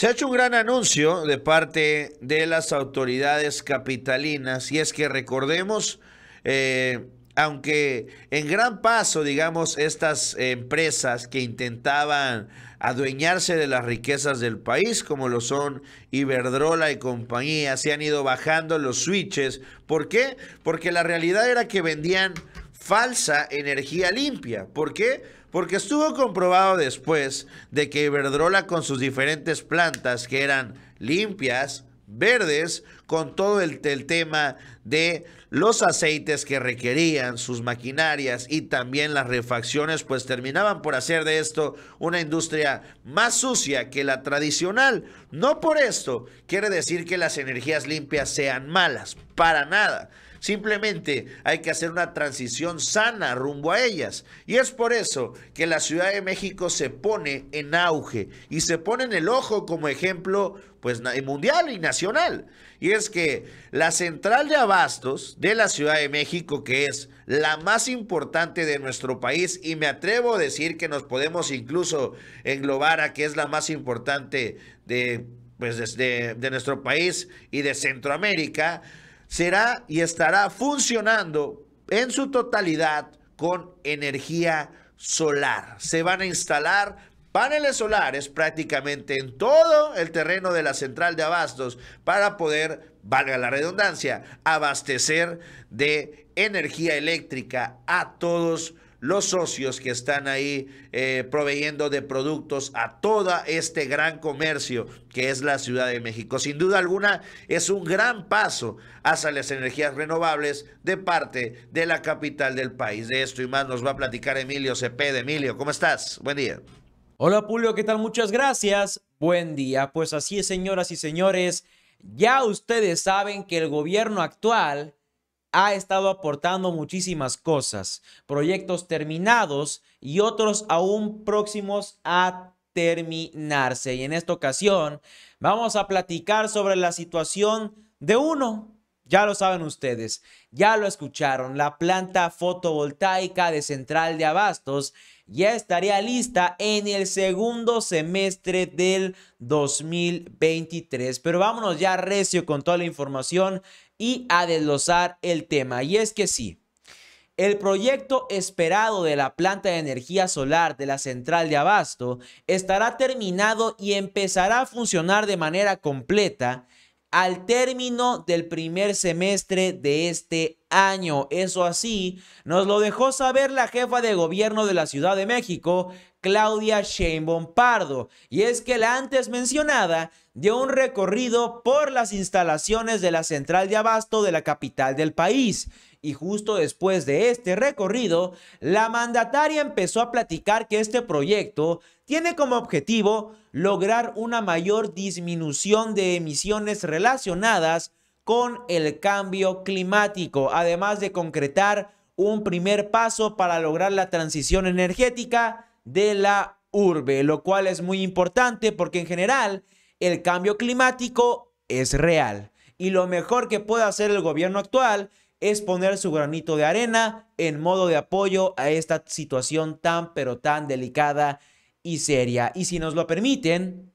Se ha hecho un gran anuncio de parte de las autoridades capitalinas y es que recordemos, eh, aunque en gran paso, digamos, estas empresas que intentaban adueñarse de las riquezas del país, como lo son Iberdrola y compañía, se han ido bajando los switches. ¿Por qué? Porque la realidad era que vendían falsa energía limpia. ¿Por qué? Porque estuvo comprobado después de que Iberdrola con sus diferentes plantas que eran limpias, verdes, con todo el, tema de los aceites que requerían sus maquinarias y también las refacciones, pues terminaban por hacer de esto una industria más sucia que la tradicional. No por esto quiere decir que las energías limpias sean malas, para nada. Simplemente hay que hacer una transición sana rumbo a ellas. Y es por eso que la Ciudad de México se pone en auge y se pone en el ojo como ejemplo pues, mundial y nacional. Y es que la central de abastos de la Ciudad de México, que es la más importante de nuestro país, y me atrevo a decir que nos podemos incluso englobar a que es la más importante de, pues, de nuestro país y de Centroamérica, será y estará funcionando en su totalidad con energía solar. Se van a instalar paneles solares prácticamente en todo el terreno de la central de abastos para poder, valga la redundancia, abastecer de energía eléctrica a todos los socios que están ahí eh, proveyendo de productos a todo este gran comercio que es la Ciudad de México. Sin duda alguna es un gran paso hacia las energías renovables de parte de la capital del país. De esto y más nos va a platicar Emilio Cepeda. Emilio, ¿cómo estás? Buen día. Hola Pulio, ¿qué tal? Muchas gracias. Buen día. Pues así es, señoras y señores. Ya ustedes saben que el gobierno actual ha estado aportando muchísimas cosas, proyectos terminados y otros aún próximos a terminarse. Y en esta ocasión vamos a platicar sobre la situación de uno, ya lo saben ustedes, ya lo escucharon, la planta fotovoltaica de Central de Abastos ya estaría lista en el segundo semestre del 2023. Pero vámonos ya recio con toda la información y a desglosar el tema. Y es que sí, el proyecto esperado de la planta de energía solar de la central de Abasto estará terminado y empezará a funcionar de manera completa al término del primer semestre de este año. Eso así nos lo dejó saber la jefa de gobierno de la Ciudad de México, Claudia Sheinbaum Pardo. Y es que la antes mencionada dio un recorrido por las instalaciones de la central de abasto de la capital del país. Y justo después de este recorrido, la mandataria empezó a platicar que este proyecto tiene como objetivo lograr una mayor disminución de emisiones relacionadas con el cambio climático, además de concretar un primer paso para lograr la transición energética de la urbe, lo cual es muy importante porque en general el cambio climático es real y lo mejor que puede hacer el gobierno actual es poner su granito de arena en modo de apoyo a esta situación tan pero tan delicada y seria. Y si nos lo permiten,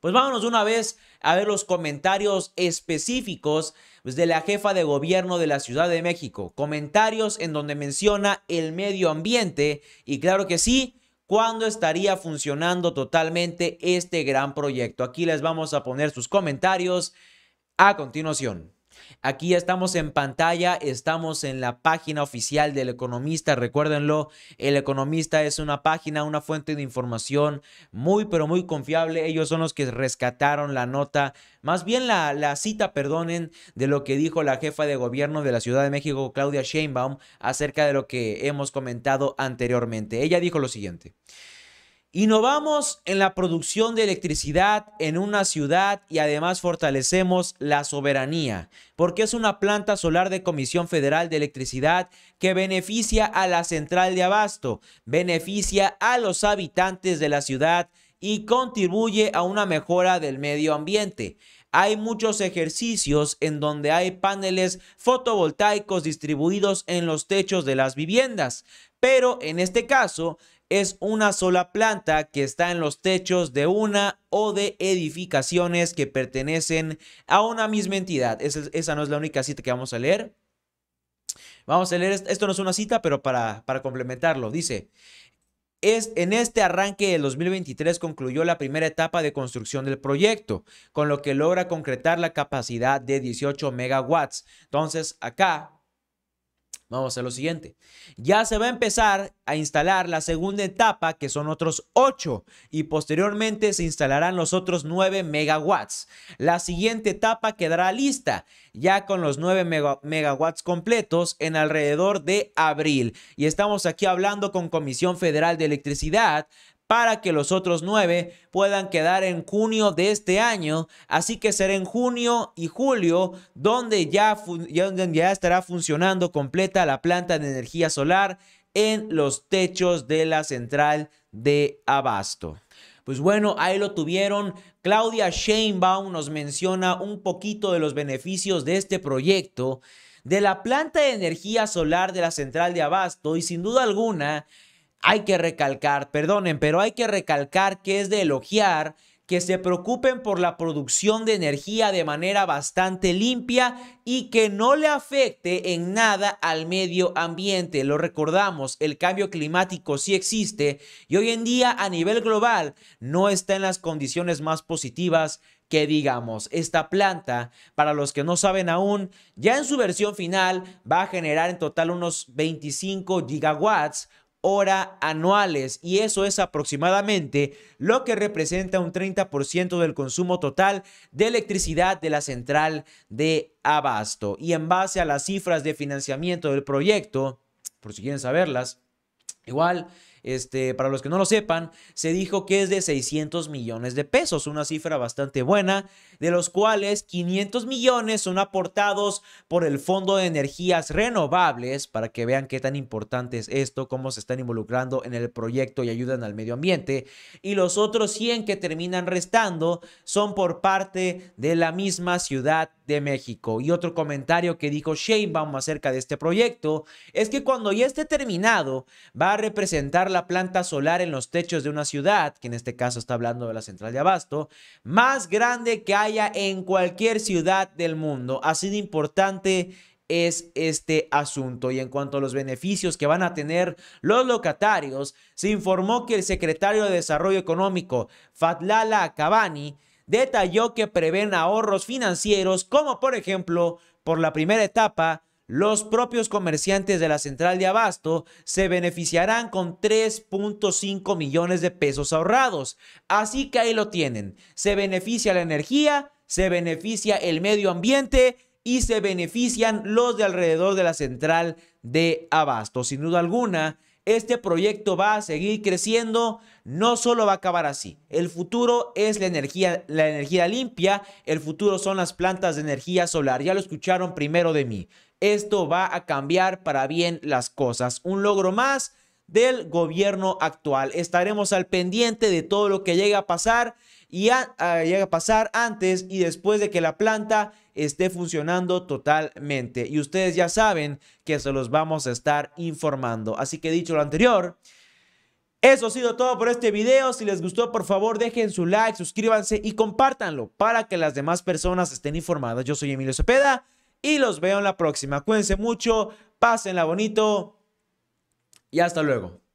pues vámonos una vez a ver los comentarios específicos pues, de la jefa de gobierno de la Ciudad de México. Comentarios en donde menciona el medio ambiente y claro que sí, cuándo estaría funcionando totalmente este gran proyecto. Aquí les vamos a poner sus comentarios a continuación. Aquí estamos en pantalla, estamos en la página oficial del economista, recuérdenlo, el economista es una página, una fuente de información muy, pero muy confiable. Ellos son los que rescataron la nota, más bien la, cita, perdonen, de lo que dijo la jefa de gobierno de la Ciudad de México, Claudia Sheinbaum, acerca de lo que hemos comentado anteriormente. Ella dijo lo siguiente. Innovamos en la producción de electricidad en una ciudad y además fortalecemos la soberanía, porque es una planta solar de Comisión Federal de Electricidad que beneficia a la central de abasto, beneficia a los habitantes de la ciudad y contribuye a una mejora del medio ambiente. Hay muchos ejercicios en donde hay paneles fotovoltaicos distribuidos en los techos de las viviendas, pero en este caso es una sola planta que está en los techos de una o de edificaciones que pertenecen a una misma entidad. Esa, no es la única cita que vamos a leer. Vamos a leer, esto no es una cita, pero para, para complementarlo, dice, es, en este arranque del 2023 concluyó la primera etapa de construcción del proyecto, con lo que logra concretar la capacidad de 18 megawatts. Entonces, acá Vamos a lo siguiente. Ya se va a empezar a instalar la segunda etapa, que son otros 8, y posteriormente se instalarán los otros 9 megawatts. La siguiente etapa quedará lista, ya con los 9 megawatts completos en alrededor de abril. Y estamos aquí hablando con Comisión Federal de Electricidad para que los otros nueve puedan quedar en junio de este año. Así que será en junio y julio donde ya, estará funcionando completa la planta de energía solar en los techos de la central de abasto. Pues bueno, ahí lo tuvieron. Claudia Sheinbaum nos menciona un poquito de los beneficios de este proyecto, de la planta de energía solar de la central de abasto y sin duda alguna hay que recalcar, perdonen, pero hay que recalcar que es de elogiar que se preocupen por la producción de energía de manera bastante limpia y que no le afecte en nada al medio ambiente. Lo recordamos, el cambio climático sí existe y hoy en día a nivel global no está en las condiciones más positivas que digamos, esta planta, para los que no saben aún, ya en su versión final va a generar en total unos 25 gigawatts, hora anuales y eso es aproximadamente lo que representa un 30% del consumo total de electricidad de la central de abasto. Y en base a las cifras de financiamiento del proyecto, por si quieren saberlas, igual este, para los que no lo sepan, se dijo que es de 600 millones de pesos, una cifra bastante buena, de los cuales 500 millones son aportados por el Fondo de Energías Renovables, para que vean qué tan importante es esto, cómo se están involucrando en el proyecto y ayudan al medio ambiente, y los otros 100 que terminan restando son por parte de la misma Ciudad de México. Y otro comentario que dijo Sheinbaum acerca de este proyecto es que cuando ya esté terminado, va a representar la planta solar en los techos de una ciudad, que en este caso está hablando de la central de abasto, más grande que haya en cualquier ciudad del mundo. Así de importante es este asunto. Y en cuanto a los beneficios que van a tener los locatarios, se informó que el secretario de Desarrollo Económico, Fatlala Cabani, detalló que prevén ahorros financieros como por ejemplo por la primera etapa los propios comerciantes de la central de abasto se beneficiarán con 3.5 millones de pesos ahorrados. Así que ahí lo tienen. Se beneficia la energía, se beneficia el medio ambiente y se benefician los de alrededor de la central de abasto. Sin duda alguna, este proyecto va a seguir creciendo, no solo va a acabar así. El futuro es la energía, la energía limpia, el futuro son las plantas de energía solar. Ya lo escucharon primero de mí esto va a cambiar para bien las cosas. Un logro más del gobierno actual. Estaremos al pendiente de todo lo que llega a pasar y llega a pasar antes y después de que la planta esté funcionando totalmente. Y ustedes ya saben que se los vamos a estar informando. Así que dicho lo anterior, eso ha sido todo por este video. Si les gustó, por favor, dejen su like, suscríbanse y compártanlo para que las demás personas estén informadas. Yo soy Emilio Cepeda y los veo en la próxima. Cuídense mucho, pásenla bonito y hasta luego.